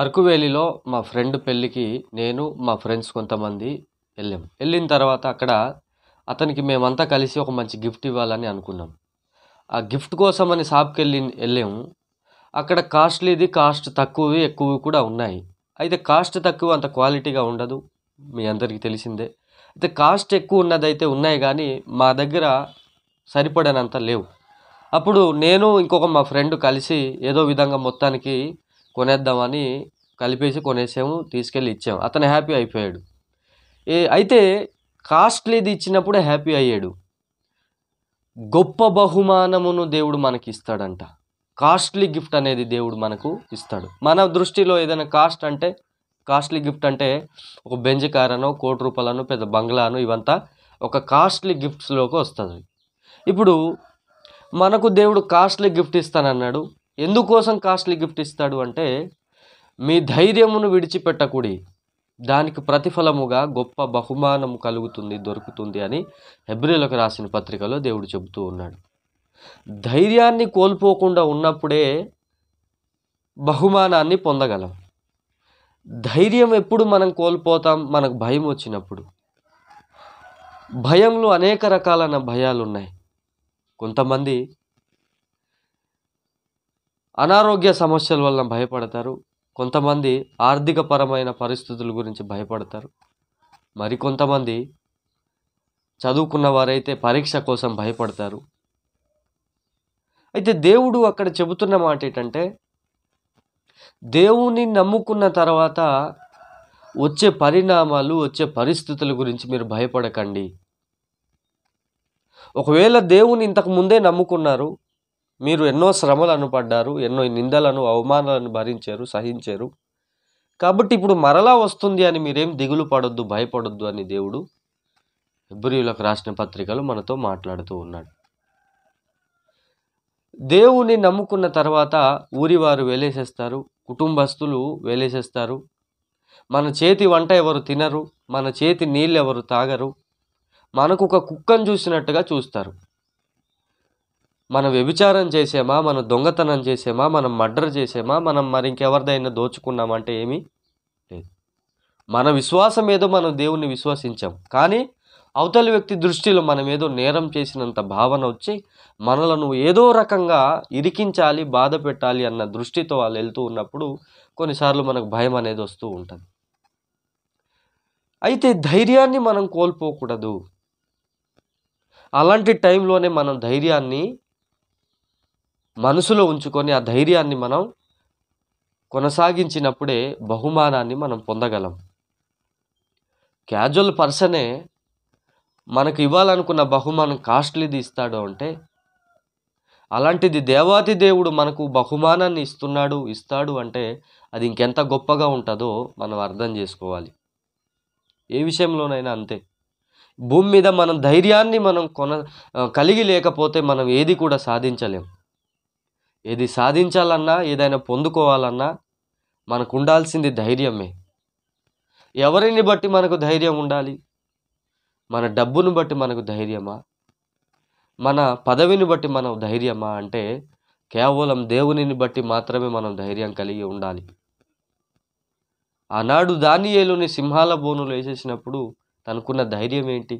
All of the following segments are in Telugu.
అరకు వ్యాలీలో మా ఫ్రెండ్ పెళ్ళికి నేను మా ఫ్రెండ్స్ కొంతమంది వెళ్ళాం వెళ్ళిన తర్వాత అక్కడ అతనికి మేమంతా కలిసి ఒక మంచి గిఫ్ట్ ఇవ్వాలని అనుకున్నాం ఆ గిఫ్ట్ కోసం అని షాప్కి వెళ్ళి వెళ్ళాము అక్కడ కాస్ట్లీది కాస్ట్ తక్కువవి ఎక్కువ కూడా ఉన్నాయి అయితే కాస్ట్ తక్కువ అంత క్వాలిటీగా ఉండదు మీ అందరికీ తెలిసిందే అయితే కాస్ట్ ఎక్కువ ఉన్నదైతే ఉన్నాయి కానీ మా దగ్గర సరిపడనంత లేవు అప్పుడు నేను ఇంకొక మా ఫ్రెండ్ కలిసి ఏదో విధంగా మొత్తానికి కొనేద్దామని కలిపేసి కొనేసాము తీసుకెళ్ళి ఇచ్చాము అతను హ్యాపీ అయిపోయాడు ఏ అయితే కాస్ట్లీది ఇచ్చినప్పుడే హ్యాపీ అయ్యాడు గొప్ప బహుమానమును దేవుడు మనకి ఇస్తాడంట కాస్ట్లీ గిఫ్ట్ అనేది దేవుడు మనకు ఇస్తాడు మన దృష్టిలో ఏదైనా కాస్ట్ అంటే కాస్ట్లీ గిఫ్ట్ అంటే ఒక బెంజ్ కారనో కోటి రూపాయలను పెద్ద బంగ్లాను ఇవంతా ఒక కాస్ట్లీ గిఫ్ట్స్లోకి వస్తుంది ఇప్పుడు మనకు దేవుడు కాస్ట్లీ గిఫ్ట్ ఇస్తానన్నాడు ఎందుకోసం కాస్ట్లీ గిఫ్ట్ ఇస్తాడు అంటే మీ ధైర్యమును విడిచిపెట్టకుడి దానికి ప్రతిఫలముగా గొప్ప బహుమానం కలుగుతుంది దొరుకుతుంది అని హెబ్రిలకు రాసిన పత్రికలో దేవుడు చెబుతూ ఉన్నాడు ధైర్యాన్ని కోల్పోకుండా ఉన్నప్పుడే బహుమానాన్ని పొందగలం ధైర్యం ఎప్పుడు మనం కోల్పోతాం మనకు భయం వచ్చినప్పుడు భయంలో అనేక రకాలైన భయాలు ఉన్నాయి కొంతమంది అనారోగ్య సమస్యల వలన భయపడతారు కొంతమంది ఆర్థికపరమైన పరిస్థితుల గురించి భయపడతారు మరికొంతమంది చదువుకున్న వారైతే పరీక్ష కోసం భయపడతారు అయితే దేవుడు అక్కడ చెబుతున్న మాట ఏంటంటే దేవుని నమ్ముకున్న తర్వాత వచ్చే పరిణామాలు వచ్చే పరిస్థితుల గురించి మీరు భయపడకండి ఒకవేళ దేవుని ఇంతకు ముందే నమ్ముకున్నారు మీరు ఎన్నో శ్రమలను పడ్డారు ఎన్నో నిందలను అవమానాలను భరించారు సహించారు కాబట్టి ఇప్పుడు మరలా వస్తుంది అని మీరేం దిగులు పడొద్దు భయపడొద్దు అని దేవుడు ఫిబ్రవరిలోకి రాసిన పత్రికలు మనతో మాట్లాడుతూ ఉన్నాడు దేవుని నమ్ముకున్న తర్వాత ఊరివారు వేలేసేస్తారు కుటుంబస్తులు వేలేసేస్తారు మన చేతి వంట ఎవరు తినరు మన చేతి నీళ్ళు ఎవరు తాగరు మనకు ఒక కుక్కను చూసినట్టుగా చూస్తారు మనం వ్యభిచారం చేసామా మనం దొంగతనం చేసామా మనం మర్డర్ చేసామా మనం మరి ఇంకెవరిదైనా దోచుకున్నామంటే ఏమీ లేదు మన విశ్వాసం ఏదో మనం దేవుణ్ణి విశ్వసించాం కానీ అవతలి వ్యక్తి దృష్టిలో మనం ఏదో నేరం చేసినంత భావన వచ్చి మనలను ఏదో రకంగా ఇరికించాలి బాధ పెట్టాలి అన్న దృష్టితో వాళ్ళు వెళ్తూ ఉన్నప్పుడు కొన్నిసార్లు మనకు భయం అనేది వస్తూ ఉంటుంది అయితే ధైర్యాన్ని మనం కోల్పోకూడదు అలాంటి టైంలోనే మనం ధైర్యాన్ని మనసులో ఉంచుకొని ఆ ధైర్యాన్ని మనం కొనసాగించినప్పుడే బహుమానాన్ని మనం పొందగలం క్యాజువల్ పర్సనే మనకు ఇవ్వాలనుకున్న బహుమానం కాస్ట్లీది ఇస్తాడు అంటే అలాంటిది దేవాతి దేవుడు మనకు బహుమానాన్ని ఇస్తున్నాడు ఇస్తాడు అంటే అది ఇంకెంత గొప్పగా ఉంటుందో మనం అర్థం చేసుకోవాలి ఏ విషయంలోనైనా అంతే భూమి మీద మనం ధైర్యాన్ని మనం కొన కలిగి లేకపోతే మనం ఏది కూడా సాధించలేం ఏది సాధించాలన్నా ఏదైనా పొందుకోవాలన్నా మనకు ఉండాల్సింది ధైర్యమే ఎవరిని బట్టి మనకు ధైర్యం ఉండాలి మన డబ్బును బట్టి మనకు ధైర్యమా మన పదవిని బట్టి మనం ధైర్యమా అంటే కేవలం దేవునిని బట్టి మాత్రమే మనం ధైర్యం కలిగి ఉండాలి ఆనాడు దానియేలుని సింహాల బోనులు వేసేసినప్పుడు తనకున్న ధైర్యం ఏంటి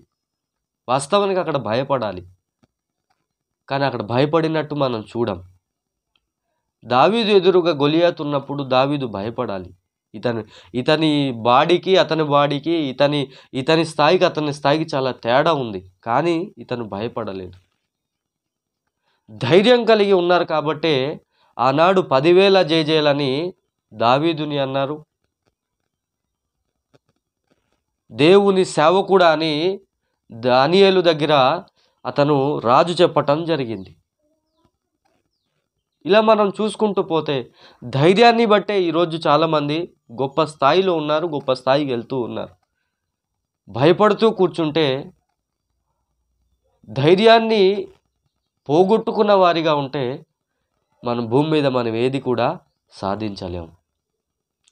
వాస్తవానికి అక్కడ భయపడాలి కానీ అక్కడ భయపడినట్టు మనం చూడం దావీదు ఎదురుగా గొలియాతున్నప్పుడు దావీదు భయపడాలి ఇతను ఇతని బాడీకి అతని బాడీకి ఇతని ఇతని స్థాయికి అతని స్థాయికి చాలా తేడా ఉంది కానీ ఇతను భయపడలేదు ధైర్యం కలిగి ఉన్నారు కాబట్టే ఆనాడు పదివేల జేజేలని దావీదుని అన్నారు దేవుని సేవకుడా అని దానియేలు దగ్గర అతను రాజు చెప్పటం జరిగింది ఇలా మనం చూసుకుంటూ పోతే ధైర్యాన్ని బట్టే ఈరోజు చాలామంది గొప్ప స్థాయిలో ఉన్నారు గొప్ప స్థాయికి వెళ్తూ ఉన్నారు భయపడుతూ కూర్చుంటే ధైర్యాన్ని పోగొట్టుకున్న వారిగా ఉంటే మన భూమి మీద మనం ఏది కూడా సాధించలేము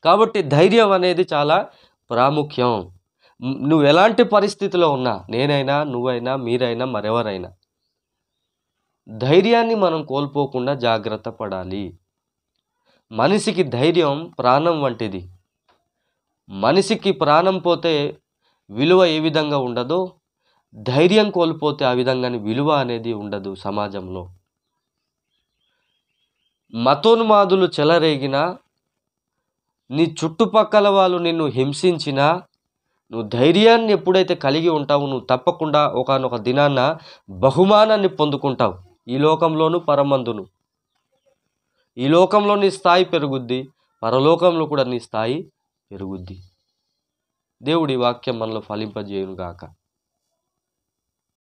కాబట్టి ధైర్యం అనేది చాలా ప్రాముఖ్యం నువ్వు ఎలాంటి పరిస్థితిలో ఉన్నా నేనైనా నువ్వైనా మీరైనా మరెవరైనా ధైర్యాన్ని మనం కోల్పోకుండా జాగ్రత్త పడాలి మనిషికి ధైర్యం ప్రాణం వంటిది మనిషికి ప్రాణం పోతే విలువ ఏ విధంగా ఉండదో ధైర్యం కోల్పోతే ఆ విధంగానే విలువ అనేది ఉండదు సమాజంలో మతోన్మాదులు చెలరేగినా నీ చుట్టుపక్కల వాళ్ళు నిన్ను హింసించినా నువ్వు ధైర్యాన్ని ఎప్పుడైతే కలిగి ఉంటావు నువ్వు తప్పకుండా ఒకనొక దినాన బహుమానాన్ని పొందుకుంటావు ఈ లోకంలోను పరమందును ఈ లోకంలో నీ స్థాయి పెరుగుద్ది పరలోకంలో కూడా నీ స్థాయి పెరుగుద్ది దేవుడి వాక్యం మనలో ఫలింపజేయును గాక